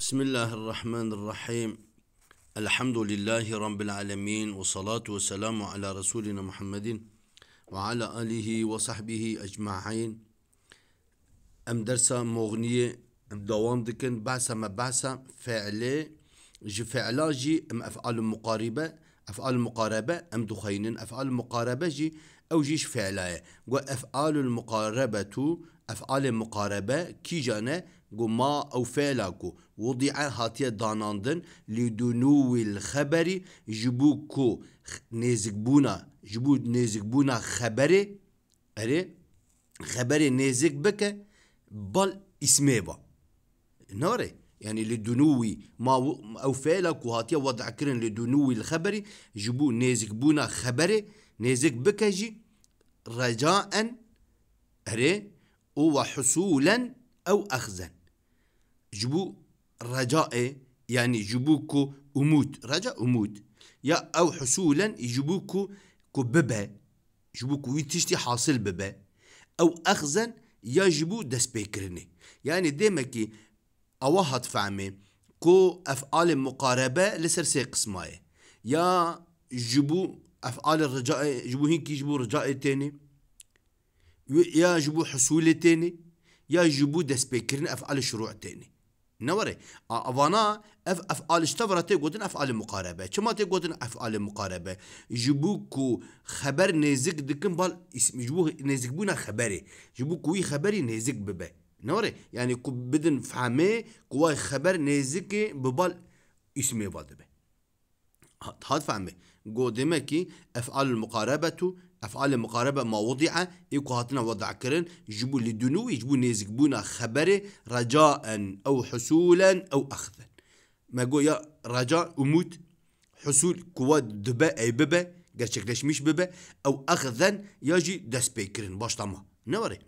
بسم الله الرحمن الرحيم الحمد لله رب العالمين والصلاة والسلام على رسولنا محمد وعلى آله وصحبه أجمعين أم درس مغنية أم دوام دكن بعثة ما بعثة فعلة جفعلا جي أم أفعال مقاربة أفعال مقاربة أم دخين أفعال مقاربة جي أو جيش فعلة وأفعال المقاربة أفعال مقاربة كي جانا قما أو فعلكو وضع هاتية داناندن لدنو الخبر جبوكو نيزقبونا جبود نيزقبونا خبري أري خبري نيزق بك بل اسمه با ناري يعني لدنو ما أو فعلك وهاتية وضع كرن لدنو الخبري جبو بونا خبري نيزق بك جي رجاء أري وحصولا أو أخزاً جبو رجاء يعني جبوكو أموت رجاء أموت يا أو حصولا يجبوكو كببة جبوكو يتشتي حاصل ببه أو أخزا يجبو دسبيكرني يعني ديما كي أوهد فعمي كو أفعال مقاربة لسر سي يا جبو أفعال الرجاء جبو هيك جبو رجاء تاني يا جبو حصول تاني يا جبو دسبيكرني أفعال شروع تاني نوري اوانا اف افعال اشتفرا تي گوتن افعال مقاربه چما تي گوتن افعال مقاربه جبوكو خبر نزك دكن بال اسم جبو نزك بونا خبري جبوكو وي خبري نزك ببه نوري يعني كو بدن فهمي كواي خبر نزك ببال اسمي بال دبه هاد فهمي قو دمكي افعال المقاربة أفعال مقاربة ما وضع إيكو هاتنا وضع كرن جبو لدنو يجبو نيزقبونا خبر رجاء أو حصولا أو أخذا ما قو يا رجاء أموت حصول كواد دبا أي ببا قاشك مش ببا أو أخذا يجي دس بيكرن باش طما نوري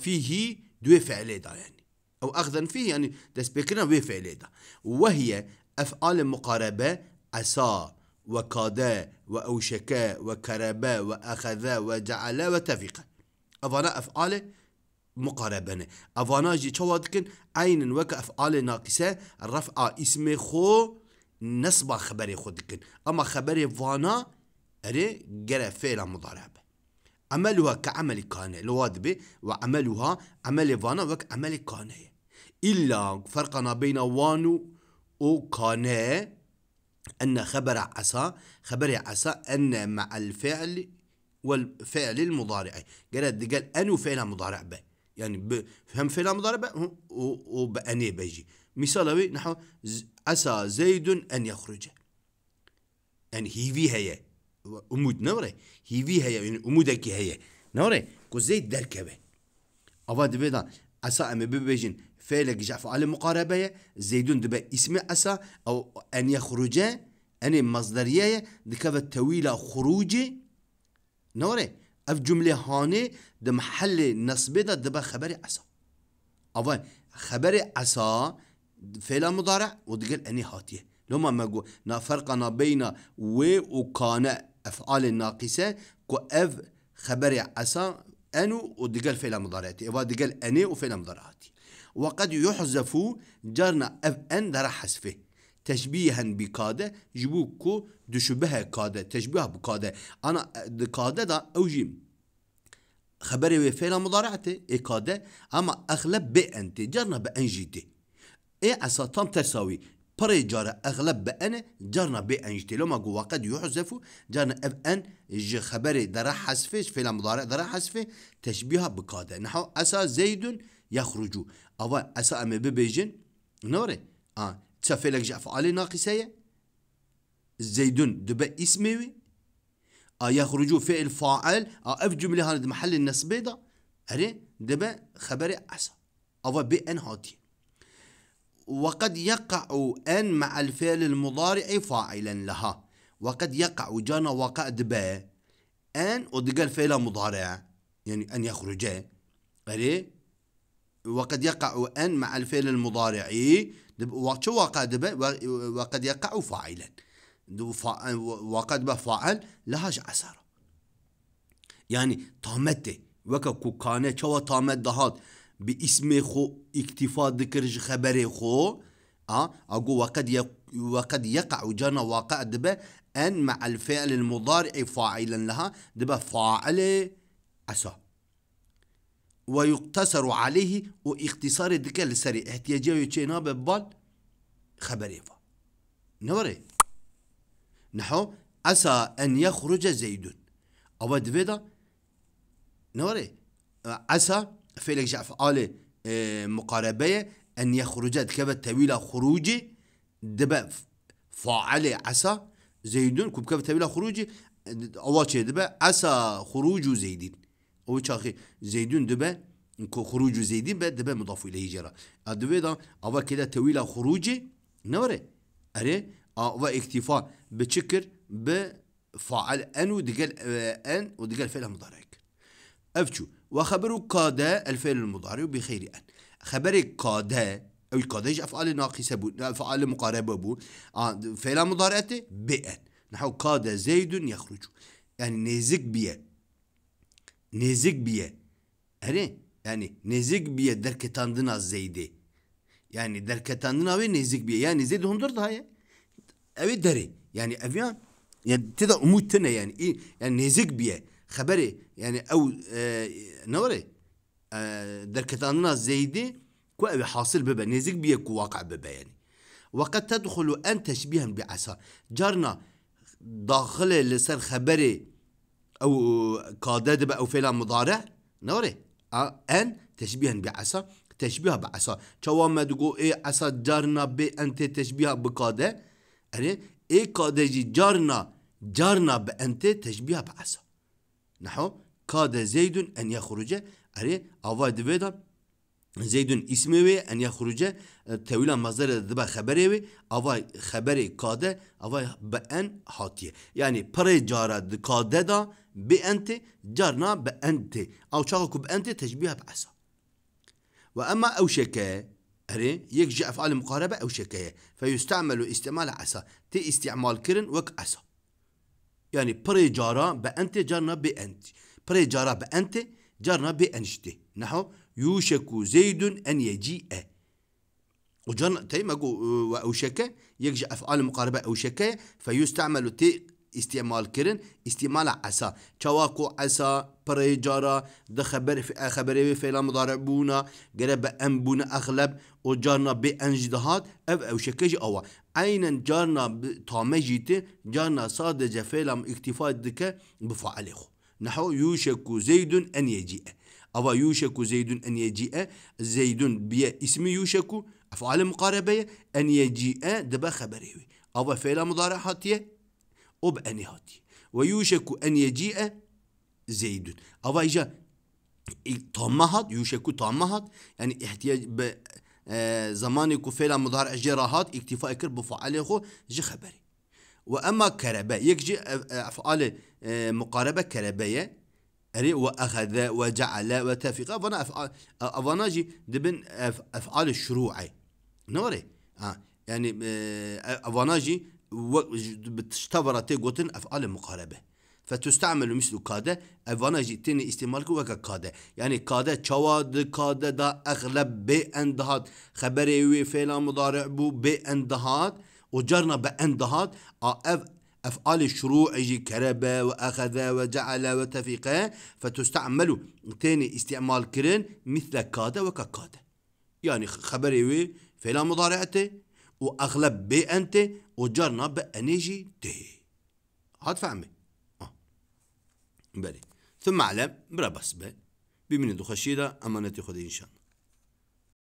فيه دو فعلي دا يعني أو أخذا فيه يعني دس بيكرن وفعلي دا وهي أفعال مقاربة أسا وقادا وأوشكا وكربا وأخذا وجعلا وتفقا أفانا أفعال مقاربة أفانا جي تشوادكن عين وك أفعال ناقصة رفع اسم خو نصب خبر خودكن أما خبر فانا أري جرى فعل مضارع عملها كعمل كان الوادبة وعملها عمل فانا وك عمل كان إلا فرقنا بين وانو وكانه أن خبر عسى خبر عسى أن مع الفعل والفعل المضارع قالت قال أن فعل مضارع به يعني فهم فعل مضارع به وبأني بيجي مثال نحو عسى زيد أن يخرج يعني هي في هي أمود نوري هي في هي يعني أمودك هي نوري كو زيد دركبه أفاد بيضا عسى أمي بيجي فعل جعفو على مقاربة زيدون دبا اسم أسا أو أن يخرج أن مصدرية دكافة التويلة خروج نوري اف جملة هاني ده محل نصب دا دبا خبر أسا أو خبر أسا فعل مضارع ودقل أني هاتيه لما ما جو فرقنا بين و وكان أفعال ناقصة كو أف خبر أسا أنو ودقل فعل مضارعتي ودقل دقل أني وفعل مضارعتي وقد يحذف جرنا اف ان در حذفه تشبيها بكادة جبوكو دشبه كادة تشبيه بكادة أنا كادة دا أوجي خبري وفعل مضارعته إكادة أما أغلب بأنت جرنا بأنجيتي اي اسا تام تساوي بري جار أغلب بأن جرنا لو لما قو وقد يحذف جرنا أف أن جي خبري درا حذف فعل مضارع درا حذف تشبيه بكادة نحو أسا زيد يخرج اوا اسا ام ببيجن نوري اه تسافلك جعف علي ناقصية زيدون دبا اسمي آه يخرجوا فعل فاعل آه اف جملة هاند محل النصب بيضة هري دبا خبري عسى أو بأن هاتي وقد يقع أن مع الفعل المضارع فاعلا لها وقد يقع جانا وقع دبا أن ودقال الفعل مضارع يعني أن يخرج هري وقد يقع أن مع الفعل المضارع وقت شو وقع وقد يقع فاعلا وقد بفاعل لهاش عسر يعني تامته وكا كوكانه شو تامت دهات باسم خو اكتفاء ذكر خبر خو اه اقول وقد وقد يقع جانا واقع دبا ان مع الفعل المضارع فاعلا لها دبا فاعل عسر ويقتصر عليه واختصار الذكاء السريع احتياجية يتشينا ببال خبريفا نوري نحو عسى أن يخرج زيد أو دفيدا نوري عسى فيلك جعف آلي آه، مقاربة أن يخرج دكبة تويلة خروجي دبا فاعل عسى زيدون كوب كبة طويلة خروجي او شيء دبا عسى خروج زيدين او چاخي زيدون دبه كو خروج زيدين به دبه مضاف اليه جرا ادوي دا اوا كده تويلا خروجي نوري اري اوا اكتفاء بتشكر بفاعل ان ودقل ان ودقل فعل مضارعك افتشو وخبر كاد الفعل المضارع بخير ان خبر كاد او كادج افعال ناقصه بو افعال مقاربه بو فعل مضارعته بان نحو كاد زيد يخرج يعني نزق بيه نزیک بیه هری یعنی يعني نزیک بیه درکتاندن از زیده یعنی يعني درکتاندن اوی نزیک بیه یعنی يعني زیده هندور دهای اوی داره یعنی اویان یعنی تدا امید يعني یعنی إيه؟ يعني نزیک بیه خبري يعني او آه، نوره آه، درکتاندن از زیده كو اوی حاصل ببه نزیک بیه کو واقع ببه یعنی وقت تدخلو انت شبیه بعصا جرنا داخل لسر خبري أو دبا أو فعل مضارع نوري أن تشبيها بعصا تشبيها بعصا ما دقو إي عصا جارنا بي أنت تشبيها بقادة يعني إي جي جارنا جارنا بأنت تشبيها بعصا نحو قاده زيد أن يخرج اري يعني اوا فيدا زيد اسمه أن يخرج تأويل اه، مصدر دبا خبري وي أوا خبر كاده أوا بأن هاتيه يعني بري جارة كاده دا بأنت جارنا بأنت أو شاكو بأنت تشبيه بعصا وأما أوشكه هري يكجي أفعال مقاربة أو شكا فيستعمل استعمال عسى تي استعمال كرن وك عسى يعني بري جارة بأنت جارنا بأنت بري جارة بأنت جارنا بأنشتي نحو يوشك زيد أن يجيء وجن تيمجو وأوشك يجي أفعال مقاربة أوشك فيستعمل تي استعمال كرن استعمال عسى تواكو عسى بريجارا ده خبر في خبر في لا مضاربونا قرب بنا أغلب وجارنا بأنجدهات أو أوشك أوا عينا جارنا طامجيت جارنا صادجة في لا اكتفاء دك بفعله نحو يوشك زيد أن يجيء أو يوشك زيد أن يجيء زيد بيا اسم يوشك أفعال مقاربة أن يجيء دبا خبره أو فعل مضارع هاتية أو بأني هاتية ويوشك أن يجيء زيد أو إجا طمهت يوشك طمهت يعني احتياج ب آه، زماني كو فعل مضارع جراهات اكتفاء كر بفعله خو جي خبري وأما كربة يكجي آه، آه، أفعال مقاربة كربية وأخذ وجعل وتفق أفنا أفعال أفنا جي دبن أفعال الشروع نوري آه يعني أفنا آه، جي قوتن أفعال مقاربة فتستعمل مثل كادة أفنا جي تني استعمالك وك كادة يعني كادة تشواد كادة دا أغلب بأندهات خبري وفعل مضارع بو بأندهات وجرنا بأندهات آه، أف أفعال الشروع يجي كربا وأخذ وجعل وتفق فتستعمل تاني استعمال كرن مثل كاد وككاد يعني خبري وي فعل مضارعته وأغلب بي أنت وجرنا بأنيجي ته هاد فهمي آه. بلي ثم علم برا بس بي بمن دخشيرة أمانتي خدي إن شاء الله